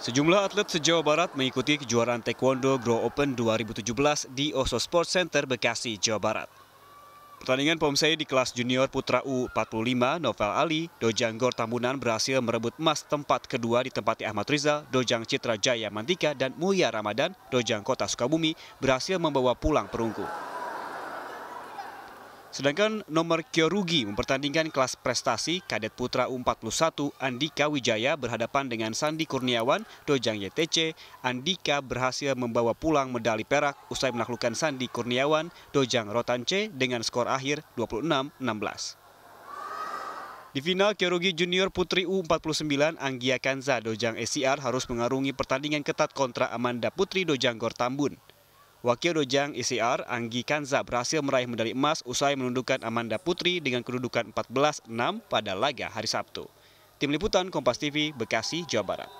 Sejumlah atlet se Barat mengikuti kejuaraan Taekwondo Grow Open 2017 di Oso Sports Center Bekasi, Jawa Barat. Pertandingan Pomsei di kelas junior putra U45 Novel Ali, Dojang Gor Tambunan berhasil merebut emas tempat kedua di ditempati Ahmad Rizal, Dojang Citra Jaya Mantika dan Mulya Ramadan, Dojang Kota Sukabumi berhasil membawa pulang perunggu. Sedangkan nomor Kyorugi mempertandingkan kelas prestasi kadet putra U41 Andika Wijaya berhadapan dengan Sandi Kurniawan Dojang YTC. Andika berhasil membawa pulang medali perak usai menaklukkan Sandi Kurniawan Dojang Rotan C dengan skor akhir 26-16. Di final Kyorugi Junior Putri U49 Anggia Kanza Dojang SCR harus mengarungi pertandingan ketat kontra Amanda Putri Dojang Gortambun. Wakil Dojang ICR e Anggi Kanza berhasil meraih medali emas usai menundukkan Amanda Putri dengan kedudukan 14-6 pada laga hari Sabtu. Tim Liputan Kompas TV, Bekasi, Jawa Barat.